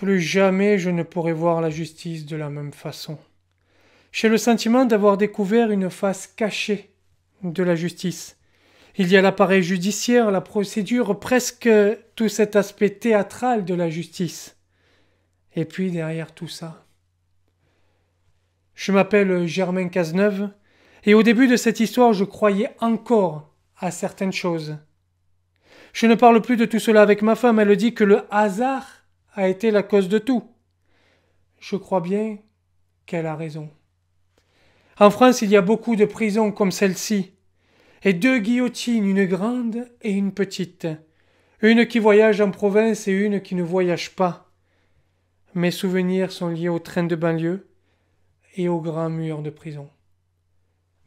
Plus jamais je ne pourrai voir la justice de la même façon. J'ai le sentiment d'avoir découvert une face cachée de la justice. Il y a l'appareil judiciaire, la procédure, presque tout cet aspect théâtral de la justice. Et puis derrière tout ça. Je m'appelle Germain Cazeneuve, et au début de cette histoire, je croyais encore à certaines choses. Je ne parle plus de tout cela avec ma femme, elle dit que le hasard a été la cause de tout. Je crois bien qu'elle a raison. En France, il y a beaucoup de prisons comme celle-ci, et deux guillotines, une grande et une petite, une qui voyage en province et une qui ne voyage pas. Mes souvenirs sont liés aux trains de banlieue et aux grands murs de prison.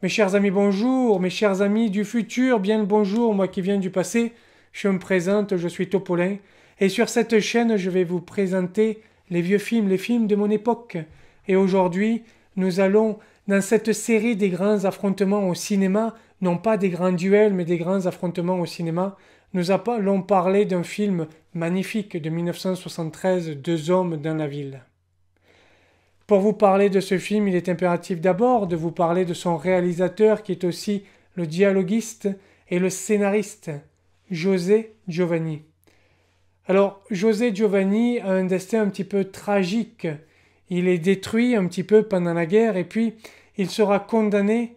Mes chers amis, bonjour, mes chers amis du futur, bien le bonjour, moi qui viens du passé, je me présente, je suis Topolin, et sur cette chaîne, je vais vous présenter les vieux films, les films de mon époque. Et aujourd'hui, nous allons, dans cette série des grands affrontements au cinéma, non pas des grands duels, mais des grands affrontements au cinéma, nous allons parler d'un film magnifique de 1973, Deux hommes dans la ville. Pour vous parler de ce film, il est impératif d'abord de vous parler de son réalisateur qui est aussi le dialoguiste et le scénariste, José Giovanni. Alors, José Giovanni a un destin un petit peu tragique. Il est détruit un petit peu pendant la guerre et puis il sera condamné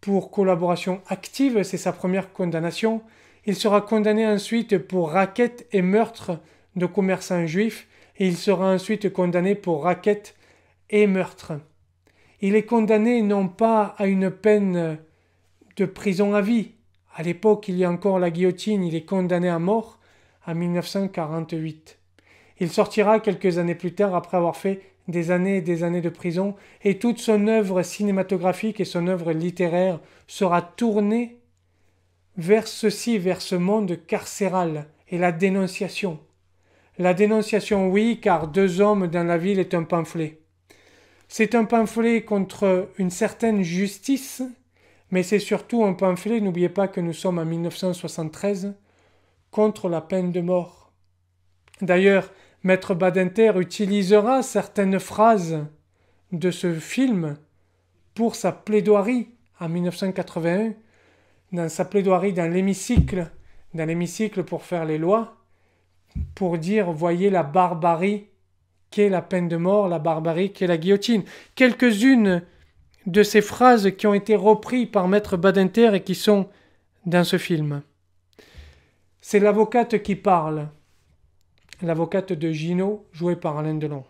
pour collaboration active, c'est sa première condamnation. Il sera condamné ensuite pour raquette et meurtre de commerçants juifs et il sera ensuite condamné pour raquette et meurtre. Il est condamné non pas à une peine de prison à vie. À l'époque, il y a encore la guillotine, il est condamné à mort 1948. Il sortira quelques années plus tard après avoir fait des années et des années de prison, et toute son œuvre cinématographique et son œuvre littéraire sera tournée vers ceci, vers ce monde carcéral et la dénonciation. La dénonciation, oui, car Deux hommes dans la ville est un pamphlet. C'est un pamphlet contre une certaine justice, mais c'est surtout un pamphlet, n'oubliez pas que nous sommes en 1973, contre la peine de mort. D'ailleurs, Maître Badinter utilisera certaines phrases de ce film pour sa plaidoirie en 1981, dans sa plaidoirie dans l'hémicycle, dans l'hémicycle pour faire les lois, pour dire voyez la barbarie qu'est la peine de mort, la barbarie qu'est la guillotine. Quelques-unes de ces phrases qui ont été reprises par Maître Badinter et qui sont dans ce film. C'est l'avocate qui parle, l'avocate de Gino, jouée par Alain Delon.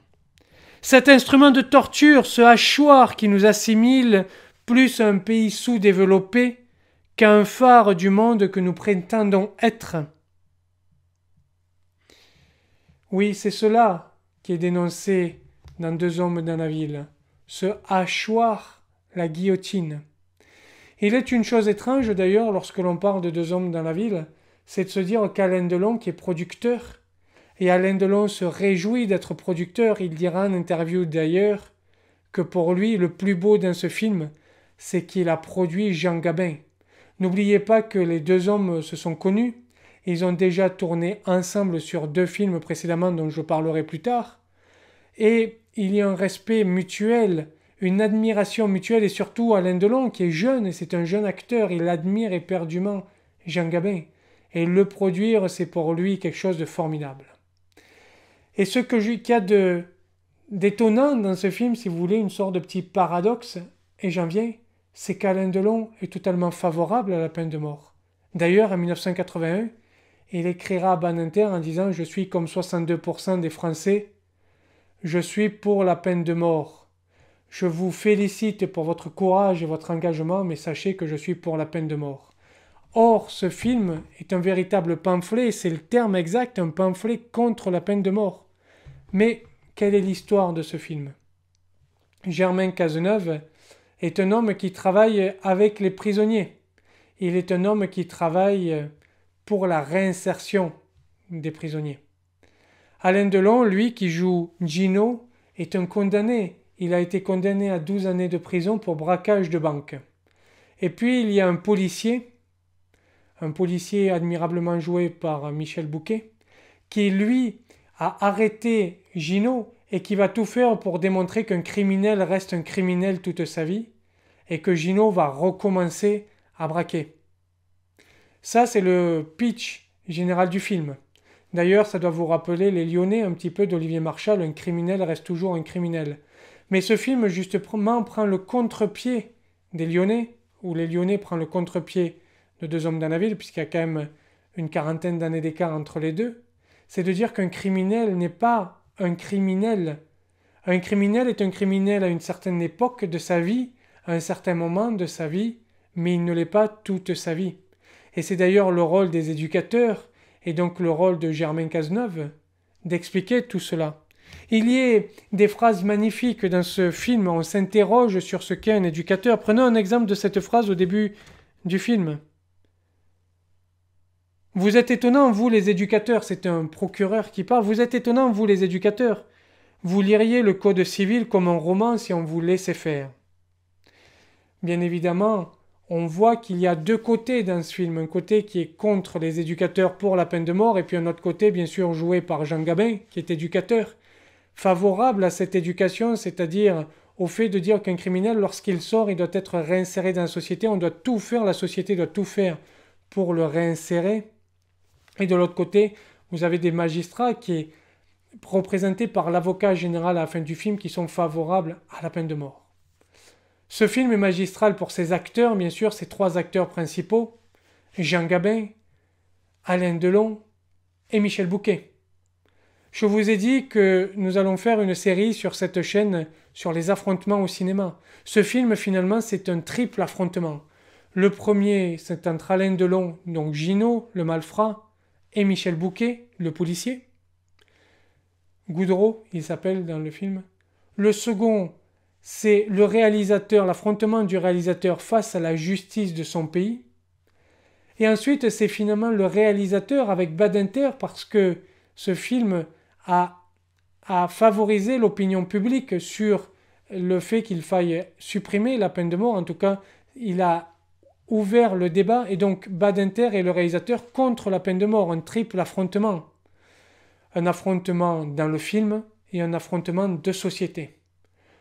Cet instrument de torture, ce hachoir qui nous assimile plus à un pays sous-développé qu'à un phare du monde que nous prétendons être. Oui, c'est cela qui est dénoncé dans Deux hommes dans la ville, ce hachoir, la guillotine. Il est une chose étrange d'ailleurs lorsque l'on parle de deux hommes dans la ville, c'est de se dire qu'Alain Delon, qui est producteur, et Alain Delon se réjouit d'être producteur, il dira en interview d'ailleurs que pour lui, le plus beau dans ce film, c'est qu'il a produit Jean Gabin. N'oubliez pas que les deux hommes se sont connus, ils ont déjà tourné ensemble sur deux films précédemment dont je parlerai plus tard, et il y a un respect mutuel, une admiration mutuelle, et surtout Alain Delon, qui est jeune, et c'est un jeune acteur, il admire éperdument Jean Gabin et le produire, c'est pour lui quelque chose de formidable. Et ce que qu'il y a de, d'étonnant dans ce film, si vous voulez, une sorte de petit paradoxe, et j'en viens, c'est qu'Alain Delon est totalement favorable à la peine de mort. D'ailleurs, en 1981, il écrira à Baninter en disant Je suis comme 62% des Français, je suis pour la peine de mort. Je vous félicite pour votre courage et votre engagement, mais sachez que je suis pour la peine de mort. Or, ce film est un véritable pamphlet, c'est le terme exact, un pamphlet contre la peine de mort. Mais quelle est l'histoire de ce film Germain Cazeneuve est un homme qui travaille avec les prisonniers. Il est un homme qui travaille pour la réinsertion des prisonniers. Alain Delon, lui qui joue Gino, est un condamné. Il a été condamné à 12 années de prison pour braquage de banque. Et puis il y a un policier un policier admirablement joué par Michel Bouquet, qui lui a arrêté Gino et qui va tout faire pour démontrer qu'un criminel reste un criminel toute sa vie et que Gino va recommencer à braquer. Ça, c'est le pitch général du film. D'ailleurs, ça doit vous rappeler les Lyonnais un petit peu d'Olivier Marchal, un criminel reste toujours un criminel. Mais ce film, justement, prend le contre-pied des Lyonnais, ou les Lyonnais prennent le contre-pied de deux hommes dans la ville, puisqu'il y a quand même une quarantaine d'années d'écart entre les deux, c'est de dire qu'un criminel n'est pas un criminel. Un criminel est un criminel à une certaine époque de sa vie, à un certain moment de sa vie, mais il ne l'est pas toute sa vie. Et c'est d'ailleurs le rôle des éducateurs, et donc le rôle de Germain Cazeneuve, d'expliquer tout cela. Il y a des phrases magnifiques dans ce film, on s'interroge sur ce qu'est un éducateur. Prenons un exemple de cette phrase au début du film. Vous êtes étonnant, vous les éducateurs, c'est un procureur qui parle, vous êtes étonnant, vous les éducateurs. Vous liriez le Code civil comme un roman si on vous laissait faire. Bien évidemment, on voit qu'il y a deux côtés dans ce film, un côté qui est contre les éducateurs pour la peine de mort, et puis un autre côté, bien sûr, joué par Jean Gabin, qui est éducateur, favorable à cette éducation, c'est-à-dire au fait de dire qu'un criminel, lorsqu'il sort, il doit être réinséré dans la société, on doit tout faire, la société doit tout faire pour le réinsérer. Et de l'autre côté, vous avez des magistrats qui sont représentés par l'avocat général à la fin du film qui sont favorables à la peine de mort. Ce film est magistral pour ses acteurs, bien sûr, ses trois acteurs principaux, Jean Gabin, Alain Delon et Michel Bouquet. Je vous ai dit que nous allons faire une série sur cette chaîne sur les affrontements au cinéma. Ce film, finalement, c'est un triple affrontement. Le premier, c'est entre Alain Delon, donc Gino, le malfrat, et Michel Bouquet, le policier. Goudreau, il s'appelle dans le film. Le second, c'est le réalisateur, l'affrontement du réalisateur face à la justice de son pays. Et ensuite, c'est finalement le réalisateur avec Badinter parce que ce film a, a favorisé l'opinion publique sur le fait qu'il faille supprimer la peine de mort. En tout cas, il a ouvert le débat et donc Badinter et le réalisateur contre la peine de mort, un triple affrontement. Un affrontement dans le film et un affrontement de société.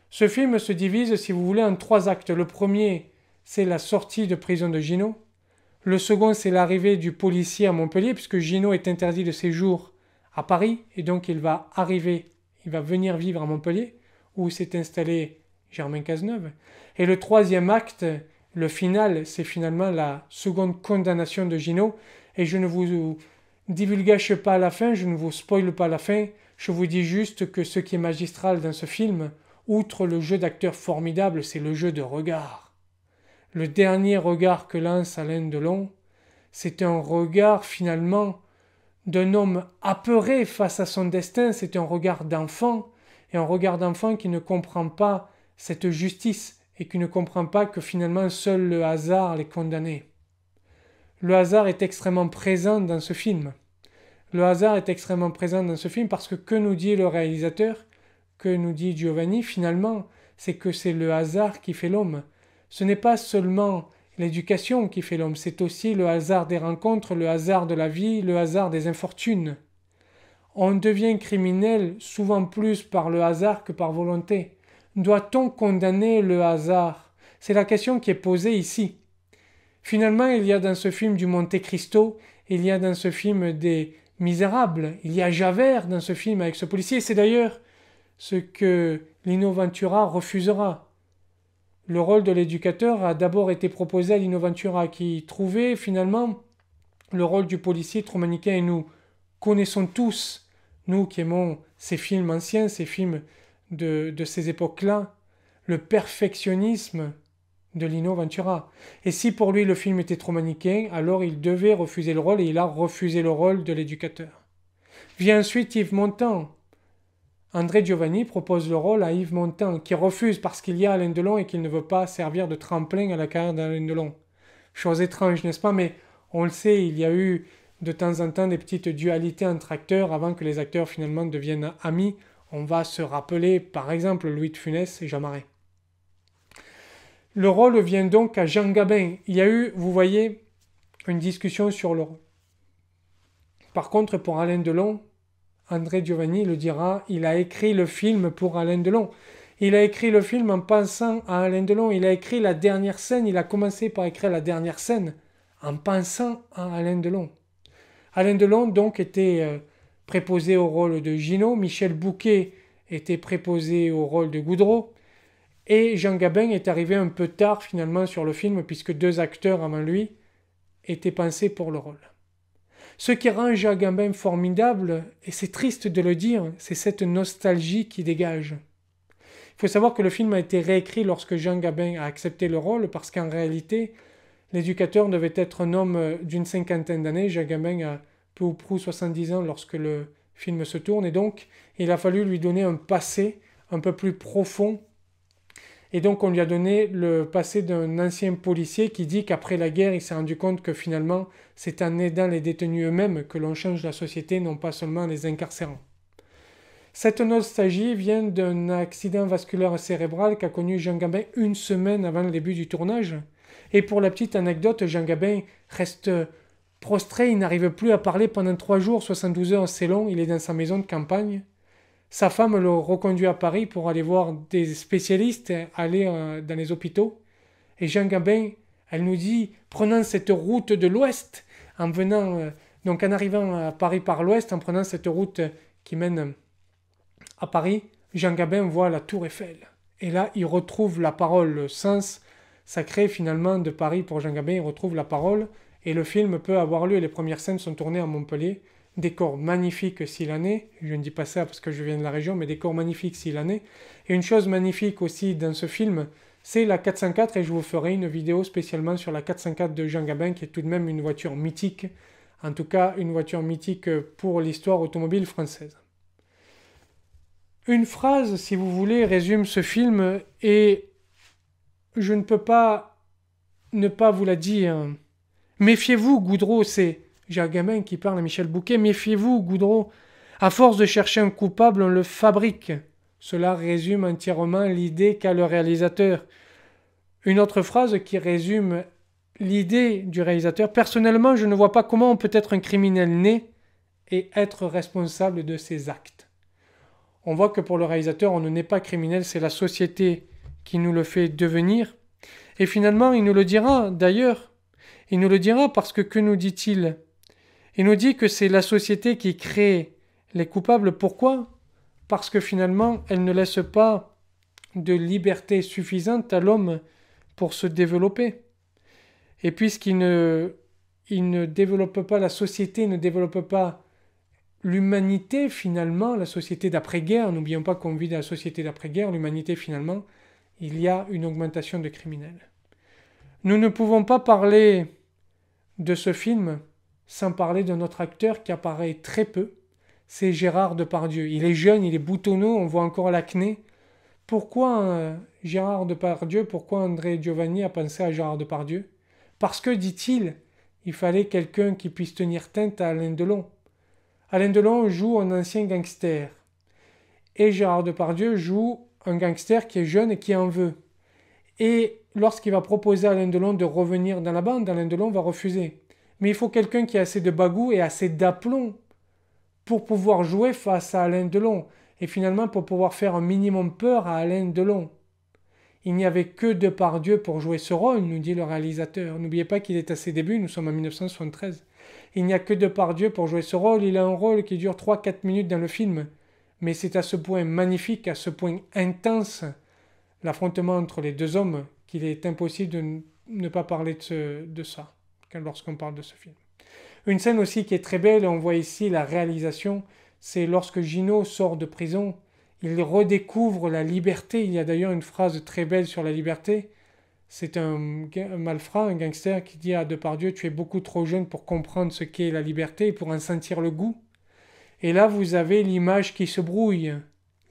Ce film se divise, si vous voulez, en trois actes. Le premier, c'est la sortie de prison de Gino. Le second, c'est l'arrivée du policier à Montpellier, puisque Gino est interdit de séjour à Paris, et donc il va arriver, il va venir vivre à Montpellier, où s'est installé Germain Cazeneuve. Et le troisième acte, le final, c'est finalement la seconde condamnation de Gino. Et je ne vous divulgage pas la fin, je ne vous spoile pas la fin. Je vous dis juste que ce qui est magistral dans ce film, outre le jeu d'acteur formidable, c'est le jeu de regard. Le dernier regard que lance Alain Delon, c'est un regard finalement d'un homme apeuré face à son destin, c'est un regard d'enfant, et un regard d'enfant qui ne comprend pas cette justice, et qui ne comprend pas que finalement seul le hasard les condamnait. Le hasard est extrêmement présent dans ce film. Le hasard est extrêmement présent dans ce film parce que que nous dit le réalisateur, que nous dit Giovanni finalement, c'est que c'est le hasard qui fait l'homme. Ce n'est pas seulement l'éducation qui fait l'homme, c'est aussi le hasard des rencontres, le hasard de la vie, le hasard des infortunes. On devient criminel souvent plus par le hasard que par volonté. Doit-on condamner le hasard C'est la question qui est posée ici. Finalement, il y a dans ce film du Monte Cristo, il y a dans ce film des Misérables, il y a Javert dans ce film avec ce policier. C'est d'ailleurs ce que Lino Ventura refusera. Le rôle de l'éducateur a d'abord été proposé à Lino Ventura, qui trouvait finalement le rôle du policier trop Et nous connaissons tous, nous qui aimons ces films anciens, ces films de, ces époques-là, le perfectionnisme de Lino Ventura. Et si pour lui le film était trop manichéen, alors il devait refuser le rôle et il a refusé le rôle de l'éducateur. Vient ensuite Yves Montand. André Giovanni propose le rôle à Yves Montand, qui refuse parce qu'il y a Alain Delon et qu'il ne veut pas servir de tremplin à la carrière d'Alain Delon. Chose étrange, n'est-ce pas Mais on le sait, il y a eu de temps en temps des petites dualités entre acteurs avant que les acteurs finalement deviennent amis on va se rappeler par exemple Louis de Funès et Jamaret. Le rôle vient donc à Jean Gabin. Il y a eu, vous voyez, une discussion sur le rôle. Par contre, pour Alain Delon, André Giovanni le dira, il a écrit le film pour Alain Delon. Il a écrit le film en pensant à Alain Delon. Il a écrit la dernière scène. Il a commencé par écrire la dernière scène en pensant à Alain Delon. Alain Delon, donc, était euh, préposé au rôle de Gino, Michel Bouquet était préposé au rôle de Goudreau, et Jean Gabin est arrivé un peu tard finalement sur le film, puisque deux acteurs avant lui étaient pensés pour le rôle. Ce qui rend Jean Gabin formidable, et c'est triste de le dire, c'est cette nostalgie qui dégage. Il faut savoir que le film a été réécrit lorsque Jean Gabin a accepté le rôle, parce qu'en réalité, l'éducateur devait être un homme d'une cinquantaine d'années. Jean Gabin a peu ou prou 70 ans lorsque le film se tourne, et donc il a fallu lui donner un passé un peu plus profond. Et donc on lui a donné le passé d'un ancien policier qui dit qu'après la guerre, il s'est rendu compte que finalement, c'est en aidant les détenus eux-mêmes que l'on change la société, non pas seulement les incarcérants. Cette nostalgie vient d'un accident vasculaire cérébral qu'a connu Jean Gabin une semaine avant le début du tournage. Et pour la petite anecdote, Jean Gabin reste Prostré, il n'arrive plus à parler pendant trois jours, 72 heures, c'est long, il est dans sa maison de campagne. Sa femme le reconduit à Paris pour aller voir des spécialistes, aller euh, dans les hôpitaux. Et Jean Gabin, elle nous dit, prenant cette route de l'Ouest, en venant, euh, donc en arrivant à Paris par l'Ouest, en prenant cette route qui mène à Paris, Jean Gabin voit la tour Eiffel. Et là, il retrouve la parole, le sens sacré finalement de Paris pour Jean Gabin, il retrouve la parole. Et le film peut avoir lieu, les premières scènes sont tournées à Montpellier. Décor magnifique s'il en est, je ne dis pas ça parce que je viens de la région, mais décor magnifique s'il en est. Et une chose magnifique aussi dans ce film, c'est la 404 et je vous ferai une vidéo spécialement sur la 404 de Jean Gabin qui est tout de même une voiture mythique, en tout cas une voiture mythique pour l'histoire automobile française. Une phrase, si vous voulez, résume ce film et je ne peux pas ne pas vous la dire. Méfiez-vous, Goudreau, c'est Gamin qui parle à Michel Bouquet. Méfiez-vous, Goudreau. À force de chercher un coupable, on le fabrique. Cela résume entièrement l'idée qu'a le réalisateur. Une autre phrase qui résume l'idée du réalisateur. Personnellement, je ne vois pas comment on peut être un criminel né et être responsable de ses actes. On voit que pour le réalisateur, on ne n'est pas criminel, c'est la société qui nous le fait devenir. Et finalement, il nous le dira d'ailleurs il nous le dira parce que que nous dit-il Il nous dit que c'est la société qui crée les coupables. Pourquoi Parce que finalement, elle ne laisse pas de liberté suffisante à l'homme pour se développer. Et puisqu'il ne, il ne développe pas la société, ne développe pas l'humanité finalement, la société d'après-guerre, n'oublions pas qu'on vit dans la société d'après-guerre, l'humanité finalement, il y a une augmentation de criminels. Nous ne pouvons pas parler de ce film sans parler de notre acteur qui apparaît très peu, c'est Gérard Depardieu. Il est jeune, il est boutonneux, on voit encore l'acné. Pourquoi euh, Gérard Depardieu, pourquoi André Giovanni a pensé à Gérard Depardieu Parce que, dit-il, il fallait quelqu'un qui puisse tenir tête à Alain Delon. Alain Delon joue un ancien gangster. Et Gérard Depardieu joue un gangster qui est jeune et qui en veut. Et lorsqu'il va proposer à Alain Delon de revenir dans la bande, Alain Delon va refuser. Mais il faut quelqu'un qui a assez de bagou et assez d'aplomb pour pouvoir jouer face à Alain Delon et finalement pour pouvoir faire un minimum peur à Alain Delon. Il n'y avait que Depardieu pour jouer ce rôle, nous dit le réalisateur. N'oubliez pas qu'il est à ses débuts, nous sommes en 1973. Il n'y a que Depardieu pour jouer ce rôle, il a un rôle qui dure 3-4 minutes dans le film. Mais c'est à ce point magnifique, à ce point intense, l'affrontement entre les deux hommes qu'il est impossible de ne pas parler de, ça lorsqu'on parle de ce film. Une scène aussi qui est très belle, on voit ici la réalisation, c'est lorsque Gino sort de prison, il redécouvre la liberté. Il y a d'ailleurs une phrase très belle sur la liberté. C'est un, malfrat, un gangster qui dit à Depardieu, tu es beaucoup trop jeune pour comprendre ce qu'est la liberté pour en sentir le goût. Et là, vous avez l'image qui se brouille.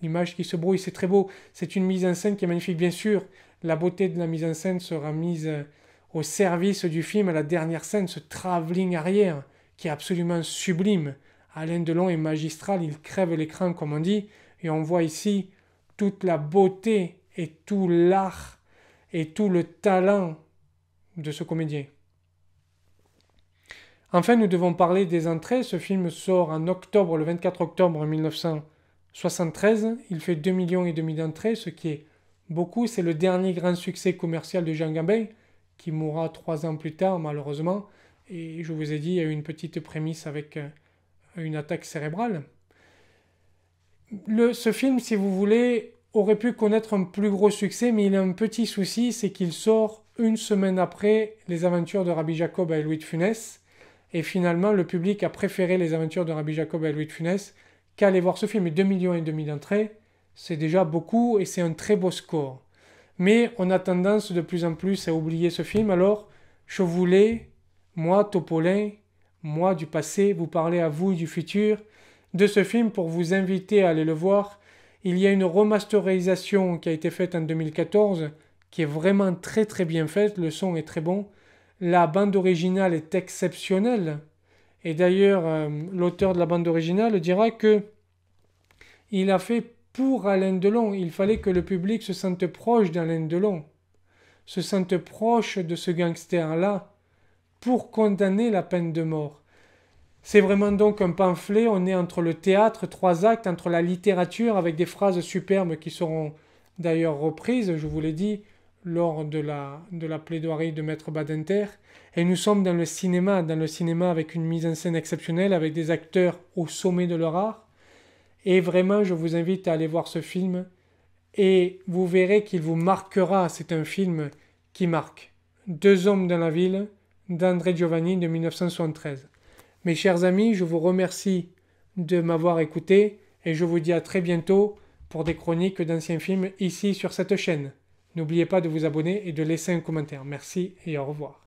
L'image qui se brouille, c'est très beau. C'est une mise en scène qui est magnifique, bien sûr la beauté de la mise en scène sera mise euh, au service du film à la dernière scène, ce travelling arrière qui est absolument sublime. Alain Delon est magistral, il crève l'écran comme on dit, et on voit ici toute la beauté et tout l'art et tout le talent de ce comédien. Enfin, nous devons parler des entrées. Ce film sort en octobre, le 24 octobre 1973. Il fait 2,5 millions et demi d'entrées, ce qui est beaucoup, c'est le dernier grand succès commercial de Jean Gabin, qui mourra trois ans plus tard, malheureusement. Et je vous ai dit, il y a eu une petite prémisse avec euh, une attaque cérébrale. ce film, si vous voulez, aurait pu connaître un plus gros succès, mais il a un petit souci, c'est qu'il sort une semaine après Les aventures de Rabbi Jacob et Louis de Funès. Et finalement, le public a préféré Les aventures de Rabbi Jacob et Louis de Funès qu'aller voir ce film. Et 2 millions et demi d'entrées, c'est déjà beaucoup et c'est un très beau score. Mais on a tendance de plus en plus à oublier ce film, alors je voulais, moi Topolin, moi du passé, vous parler à vous du futur de ce film pour vous inviter à aller le voir. Il y a une remasterisation qui a été faite en 2014 qui est vraiment très très bien faite, le son est très bon. La bande originale est exceptionnelle. Et d'ailleurs, euh, l'auteur de la bande originale dira que il a fait pour Alain Delon, il fallait que le public se sente proche d'Alain Delon, se sente proche de ce gangster-là, pour condamner la peine de mort. C'est vraiment donc un pamphlet, on est entre le théâtre, trois actes, entre la littérature, avec des phrases superbes qui seront d'ailleurs reprises, je vous l'ai dit, lors de la, de la plaidoirie de Maître Badinter. Et nous sommes dans le cinéma, dans le cinéma avec une mise en scène exceptionnelle, avec des acteurs au sommet de leur art, et vraiment, je vous invite à aller voir ce film et vous verrez qu'il vous marquera. C'est un film qui marque. Deux hommes dans la ville d'André Giovanni de 1973. Mes chers amis, je vous remercie de m'avoir écouté et je vous dis à très bientôt pour des chroniques d'anciens films ici sur cette chaîne. N'oubliez pas de vous abonner et de laisser un commentaire. Merci et au revoir.